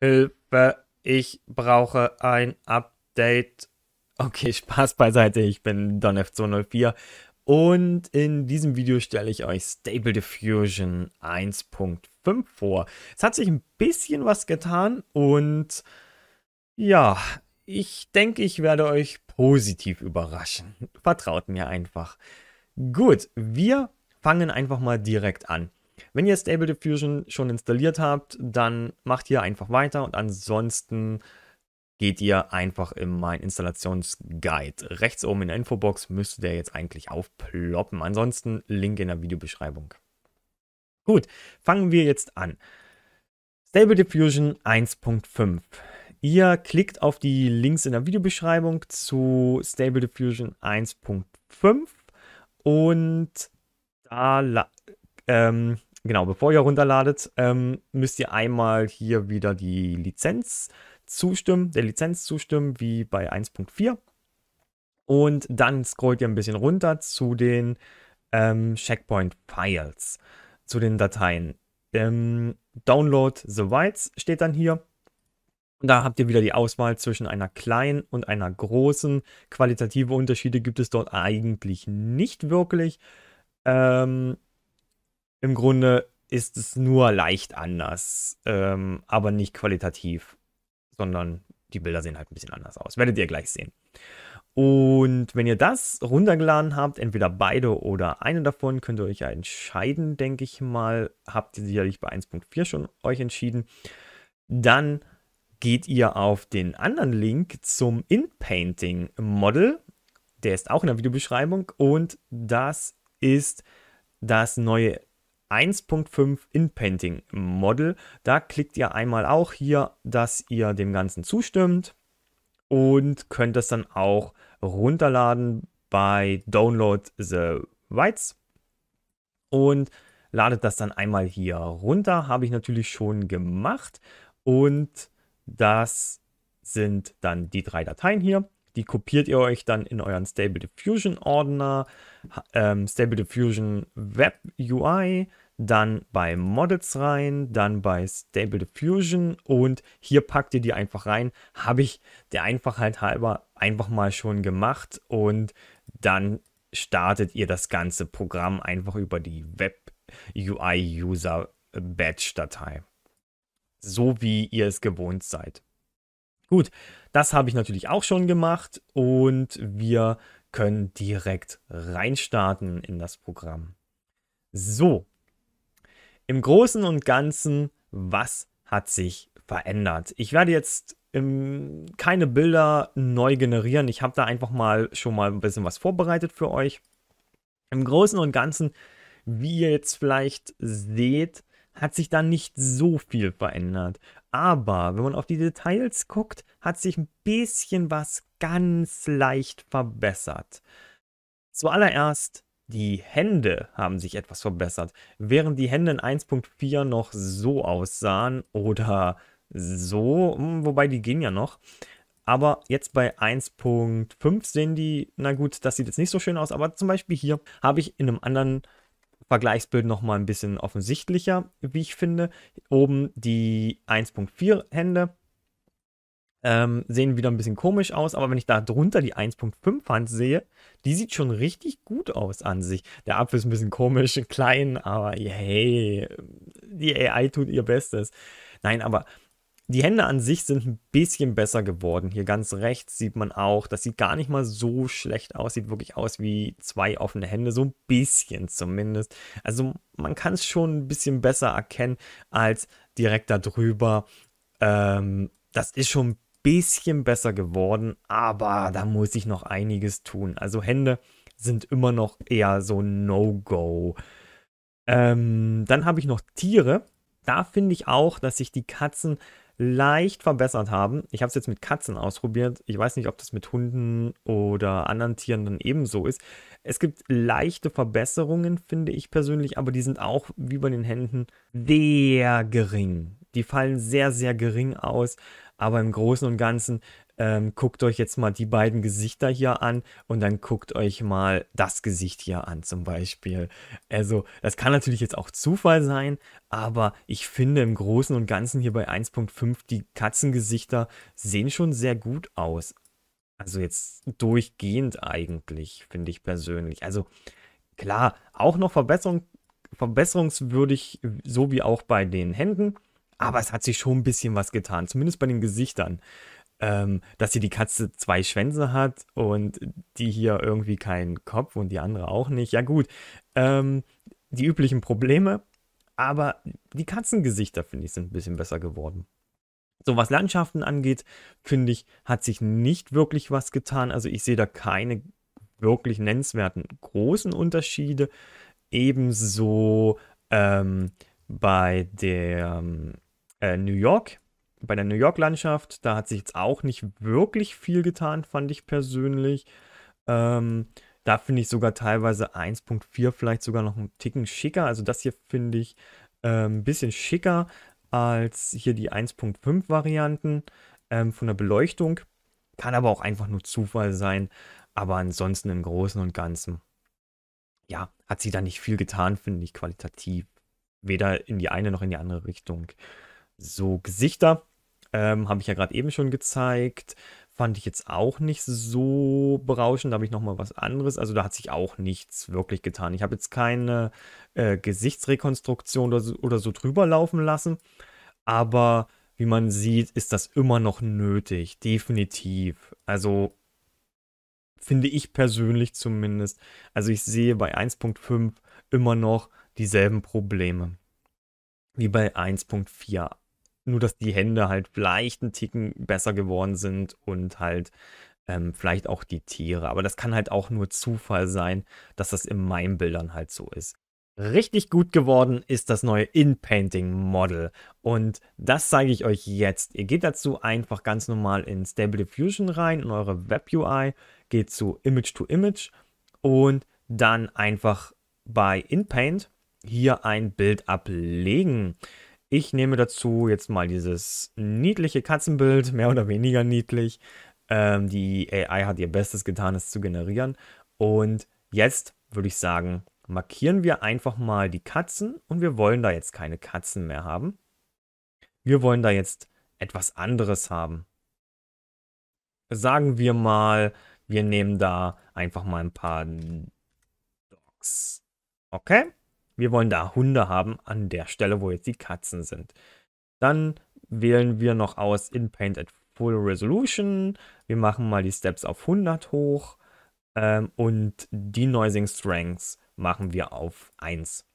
Hilfe, ich brauche ein Update. Okay, Spaß beiseite, ich bin DonF204 und in diesem Video stelle ich euch Stable Diffusion 1.5 vor. Es hat sich ein bisschen was getan und ja, ich denke, ich werde euch positiv überraschen. Vertraut mir einfach. Gut, wir fangen einfach mal direkt an. Wenn ihr Stable Diffusion schon installiert habt, dann macht ihr einfach weiter und ansonsten geht ihr einfach in mein Installationsguide. Rechts oben in der Infobox müsste der jetzt eigentlich aufploppen. Ansonsten Link in der Videobeschreibung. Gut, fangen wir jetzt an. Stable Diffusion 1.5. Ihr klickt auf die Links in der Videobeschreibung zu Stable Diffusion 1.5 und da ähm, genau, bevor ihr runterladet, ähm, müsst ihr einmal hier wieder die Lizenz zustimmen, der Lizenz zustimmen, wie bei 1.4. Und dann scrollt ihr ein bisschen runter zu den ähm, Checkpoint-Files, zu den Dateien. Ähm, Download the Whites steht dann hier. Und da habt ihr wieder die Auswahl zwischen einer kleinen und einer großen. Qualitative Unterschiede gibt es dort eigentlich nicht wirklich. Ähm, im Grunde ist es nur leicht anders, ähm, aber nicht qualitativ, sondern die Bilder sehen halt ein bisschen anders aus. Werdet ihr gleich sehen. Und wenn ihr das runtergeladen habt, entweder beide oder eine davon, könnt ihr euch ja entscheiden, denke ich mal. Habt ihr sicherlich bei 1.4 schon euch entschieden. Dann geht ihr auf den anderen Link zum InPainting Model. Der ist auch in der Videobeschreibung und das ist das neue 1.5 InPainting Model. Da klickt ihr einmal auch hier, dass ihr dem Ganzen zustimmt und könnt das dann auch runterladen bei Download the Whites und ladet das dann einmal hier runter. Habe ich natürlich schon gemacht und das sind dann die drei Dateien hier. Die kopiert ihr euch dann in euren Stable Diffusion Ordner, ähm, Stable Diffusion Web UI, dann bei Models rein, dann bei Stable Diffusion und hier packt ihr die einfach rein. Habe ich der Einfachheit halber einfach mal schon gemacht und dann startet ihr das ganze Programm einfach über die Web UI User Batch Datei. So wie ihr es gewohnt seid. Gut, das habe ich natürlich auch schon gemacht und wir können direkt reinstarten in das Programm. So, im Großen und Ganzen, was hat sich verändert? Ich werde jetzt ähm, keine Bilder neu generieren. Ich habe da einfach mal schon mal ein bisschen was vorbereitet für euch. Im Großen und Ganzen, wie ihr jetzt vielleicht seht, hat sich da nicht so viel verändert. Aber wenn man auf die Details guckt, hat sich ein bisschen was ganz leicht verbessert. Zuallererst, die Hände haben sich etwas verbessert. Während die Hände in 1.4 noch so aussahen oder so, hm, wobei die gehen ja noch, aber jetzt bei 1.5 sehen die, na gut, das sieht jetzt nicht so schön aus, aber zum Beispiel hier habe ich in einem anderen Vergleichsbild noch mal ein bisschen offensichtlicher, wie ich finde. Oben die 1.4 Hände ähm, sehen wieder ein bisschen komisch aus, aber wenn ich da drunter die 1.5 Hand sehe, die sieht schon richtig gut aus an sich. Der Apfel ist ein bisschen komisch, klein, aber hey, die AI tut ihr Bestes. Nein, aber die Hände an sich sind ein bisschen besser geworden. Hier ganz rechts sieht man auch, das sieht gar nicht mal so schlecht aus. Sieht wirklich aus wie zwei offene Hände, so ein bisschen zumindest. Also man kann es schon ein bisschen besser erkennen als direkt darüber. Ähm, das ist schon ein bisschen besser geworden, aber da muss ich noch einiges tun. Also Hände sind immer noch eher so No-Go. Ähm, dann habe ich noch Tiere. Da finde ich auch, dass sich die Katzen leicht verbessert haben. Ich habe es jetzt mit Katzen ausprobiert. Ich weiß nicht, ob das mit Hunden oder anderen Tieren dann ebenso ist. Es gibt leichte Verbesserungen, finde ich persönlich, aber die sind auch wie bei den Händen sehr gering. Die fallen sehr, sehr gering aus. Aber im Großen und Ganzen ähm, guckt euch jetzt mal die beiden Gesichter hier an und dann guckt euch mal das Gesicht hier an zum Beispiel. Also das kann natürlich jetzt auch Zufall sein, aber ich finde im Großen und Ganzen hier bei 1.5 die Katzengesichter sehen schon sehr gut aus. Also jetzt durchgehend eigentlich, finde ich persönlich. Also klar, auch noch Verbesserung, verbesserungswürdig, so wie auch bei den Händen. Aber es hat sich schon ein bisschen was getan, zumindest bei den Gesichtern ähm, dass hier die Katze zwei Schwänze hat und die hier irgendwie keinen Kopf und die andere auch nicht. Ja gut, ähm, die üblichen Probleme, aber die Katzengesichter, finde ich, sind ein bisschen besser geworden. So was Landschaften angeht, finde ich, hat sich nicht wirklich was getan. Also ich sehe da keine wirklich nennenswerten großen Unterschiede. Ebenso ähm, bei der ähm, äh, New York bei der New York-Landschaft, da hat sich jetzt auch nicht wirklich viel getan, fand ich persönlich. Ähm, da finde ich sogar teilweise 1.4 vielleicht sogar noch einen Ticken schicker. Also das hier finde ich äh, ein bisschen schicker als hier die 1.5 Varianten ähm, von der Beleuchtung. Kann aber auch einfach nur Zufall sein. Aber ansonsten im Großen und Ganzen, ja, hat sie da nicht viel getan, finde ich, qualitativ. Weder in die eine noch in die andere Richtung so Gesichter. Ähm, habe ich ja gerade eben schon gezeigt. Fand ich jetzt auch nicht so berauschend. Da habe ich nochmal was anderes. Also da hat sich auch nichts wirklich getan. Ich habe jetzt keine äh, Gesichtsrekonstruktion oder so, oder so drüber laufen lassen. Aber wie man sieht, ist das immer noch nötig. Definitiv. Also finde ich persönlich zumindest. Also ich sehe bei 1.5 immer noch dieselben Probleme wie bei 1.4 nur, dass die Hände halt vielleicht ein Ticken besser geworden sind und halt ähm, vielleicht auch die Tiere. Aber das kann halt auch nur Zufall sein, dass das in meinen Bildern halt so ist. Richtig gut geworden ist das neue InPainting model Und das zeige ich euch jetzt. Ihr geht dazu einfach ganz normal in Stable Diffusion rein, in eure Web-UI, geht zu Image to Image und dann einfach bei InPaint hier ein Bild ablegen. Ich nehme dazu jetzt mal dieses niedliche Katzenbild, mehr oder weniger niedlich. Ähm, die AI hat ihr Bestes getan, es zu generieren. Und jetzt würde ich sagen, markieren wir einfach mal die Katzen und wir wollen da jetzt keine Katzen mehr haben. Wir wollen da jetzt etwas anderes haben. Sagen wir mal, wir nehmen da einfach mal ein paar Dogs. Okay? Wir wollen da Hunde haben an der Stelle, wo jetzt die Katzen sind. Dann wählen wir noch aus in Paint at Full Resolution. Wir machen mal die Steps auf 100 hoch ähm, und die Noising Strengths machen wir auf 1.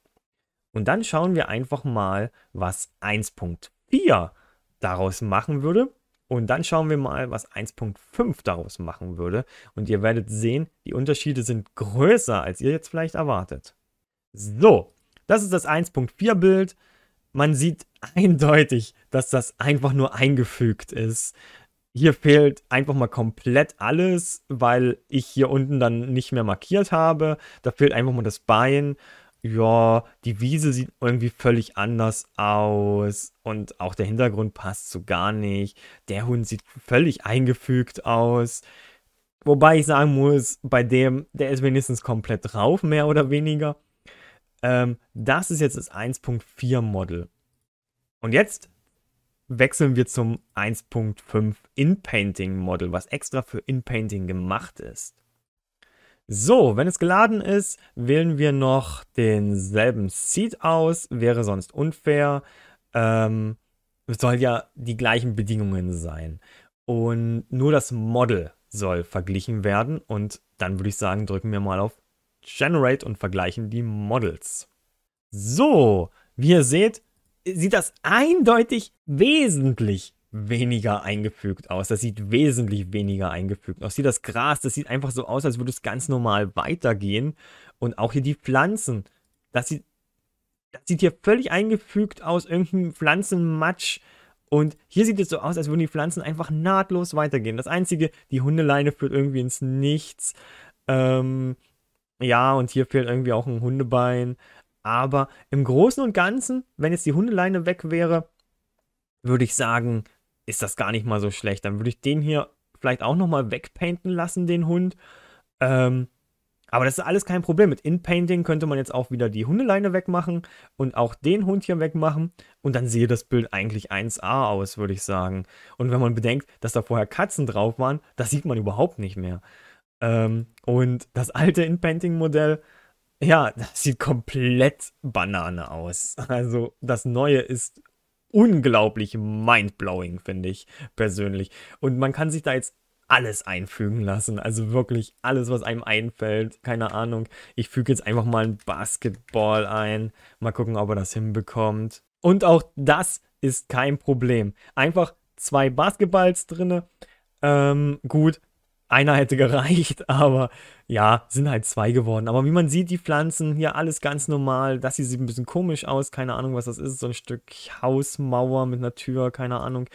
Und dann schauen wir einfach mal, was 1.4 daraus machen würde. Und dann schauen wir mal, was 1.5 daraus machen würde. Und ihr werdet sehen, die Unterschiede sind größer, als ihr jetzt vielleicht erwartet. So, das ist das 1.4 Bild. Man sieht eindeutig, dass das einfach nur eingefügt ist. Hier fehlt einfach mal komplett alles, weil ich hier unten dann nicht mehr markiert habe. Da fehlt einfach mal das Bein. Ja, die Wiese sieht irgendwie völlig anders aus und auch der Hintergrund passt so gar nicht. Der Hund sieht völlig eingefügt aus. Wobei ich sagen muss, bei dem, der ist wenigstens komplett drauf, mehr oder weniger. Ähm, das ist jetzt das 1.4 Model. Und jetzt wechseln wir zum 1.5 InPainting Model, was extra für InPainting gemacht ist. So, wenn es geladen ist, wählen wir noch denselben Seed aus, wäre sonst unfair. Ähm, es soll ja die gleichen Bedingungen sein. Und nur das Model soll verglichen werden. Und dann würde ich sagen, drücken wir mal auf Generate und vergleichen die Models. So, wie ihr seht, sieht das eindeutig wesentlich weniger eingefügt aus. Das sieht wesentlich weniger eingefügt aus. Hier das Gras, das sieht einfach so aus, als würde es ganz normal weitergehen. Und auch hier die Pflanzen, das sieht, das sieht hier völlig eingefügt aus, irgendein Pflanzenmatsch. Und hier sieht es so aus, als würden die Pflanzen einfach nahtlos weitergehen. Das Einzige, die Hundeleine führt irgendwie ins Nichts. Ähm, ja, und hier fehlt irgendwie auch ein Hundebein. Aber im Großen und Ganzen, wenn jetzt die Hundeleine weg wäre, würde ich sagen, ist das gar nicht mal so schlecht. Dann würde ich den hier vielleicht auch nochmal wegpainten lassen, den Hund. Ähm, aber das ist alles kein Problem. Mit Inpainting könnte man jetzt auch wieder die Hundeleine wegmachen und auch den Hund hier wegmachen. Und dann sehe das Bild eigentlich 1A aus, würde ich sagen. Und wenn man bedenkt, dass da vorher Katzen drauf waren, das sieht man überhaupt nicht mehr. Ähm, und das alte In-Painting-Modell, ja, das sieht komplett Banane aus. Also das neue ist unglaublich mindblowing, finde ich persönlich. Und man kann sich da jetzt alles einfügen lassen. Also wirklich alles, was einem einfällt. Keine Ahnung. Ich füge jetzt einfach mal ein Basketball ein. Mal gucken, ob er das hinbekommt. Und auch das ist kein Problem. Einfach zwei Basketballs drinne. Ähm, gut, einer hätte gereicht, aber ja, sind halt zwei geworden. Aber wie man sieht, die Pflanzen hier alles ganz normal. Das hier sieht ein bisschen komisch aus, keine Ahnung, was das ist. So ein Stück Hausmauer mit einer Tür, keine Ahnung.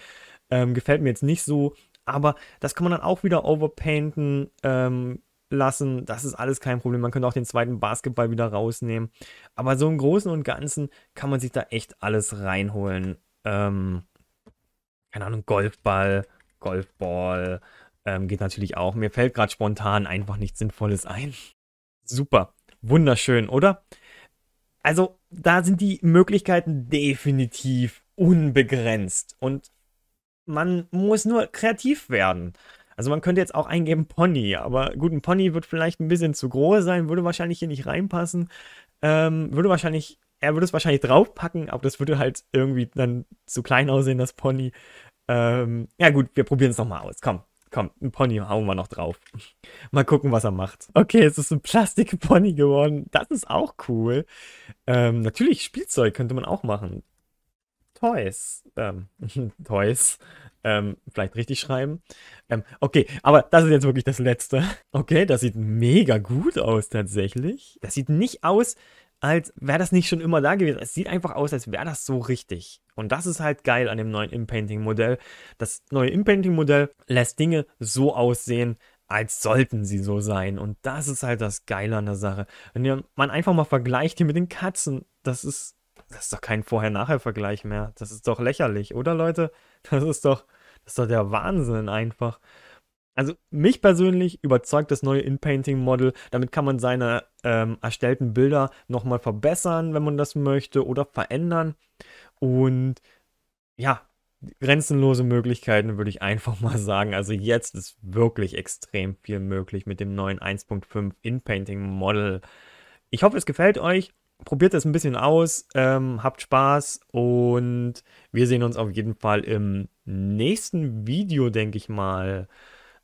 Ähm, gefällt mir jetzt nicht so. Aber das kann man dann auch wieder overpainten ähm, lassen. Das ist alles kein Problem. Man könnte auch den zweiten Basketball wieder rausnehmen. Aber so im Großen und Ganzen kann man sich da echt alles reinholen. Ähm, keine Ahnung, Golfball, Golfball, ähm, geht natürlich auch. Mir fällt gerade spontan einfach nichts Sinnvolles ein. Super. Wunderschön, oder? Also, da sind die Möglichkeiten definitiv unbegrenzt. Und man muss nur kreativ werden. Also man könnte jetzt auch eingeben Pony, aber gut, ein Pony wird vielleicht ein bisschen zu groß sein, würde wahrscheinlich hier nicht reinpassen. Ähm, würde wahrscheinlich, er würde es wahrscheinlich draufpacken, aber das würde halt irgendwie dann zu klein aussehen, das Pony. Ähm, ja gut, wir probieren es nochmal aus. Komm, Komm, ein Pony hauen wir noch drauf. Mal gucken, was er macht. Okay, es ist ein Plastikpony geworden. Das ist auch cool. Ähm, natürlich, Spielzeug könnte man auch machen. Toys. Ähm, Toys. Ähm, vielleicht richtig schreiben. Ähm, okay, aber das ist jetzt wirklich das Letzte. Okay, das sieht mega gut aus tatsächlich. Das sieht nicht aus als wäre das nicht schon immer da gewesen. Es sieht einfach aus, als wäre das so richtig. Und das ist halt geil an dem neuen impainting modell Das neue impainting modell lässt Dinge so aussehen, als sollten sie so sein. Und das ist halt das Geile an der Sache. Wenn man einfach mal vergleicht hier mit den Katzen, das ist, das ist doch kein Vorher-Nachher-Vergleich mehr. Das ist doch lächerlich, oder Leute? Das ist doch, das ist doch der Wahnsinn einfach. Also mich persönlich überzeugt das neue inpainting model Damit kann man seine ähm, erstellten Bilder nochmal verbessern, wenn man das möchte, oder verändern. Und ja, grenzenlose Möglichkeiten würde ich einfach mal sagen. Also jetzt ist wirklich extrem viel möglich mit dem neuen 1.5 inpainting model Ich hoffe, es gefällt euch. Probiert es ein bisschen aus, ähm, habt Spaß und wir sehen uns auf jeden Fall im nächsten Video, denke ich mal.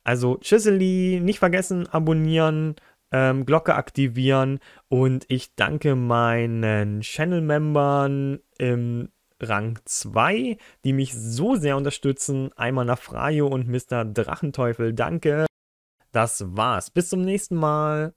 Also Chisely, nicht vergessen, abonnieren, ähm, Glocke aktivieren und ich danke meinen Channel-Membern im Rang 2, die mich so sehr unterstützen. Einmal nach Frajo und Mr. Drachenteufel. Danke. Das war's. Bis zum nächsten Mal.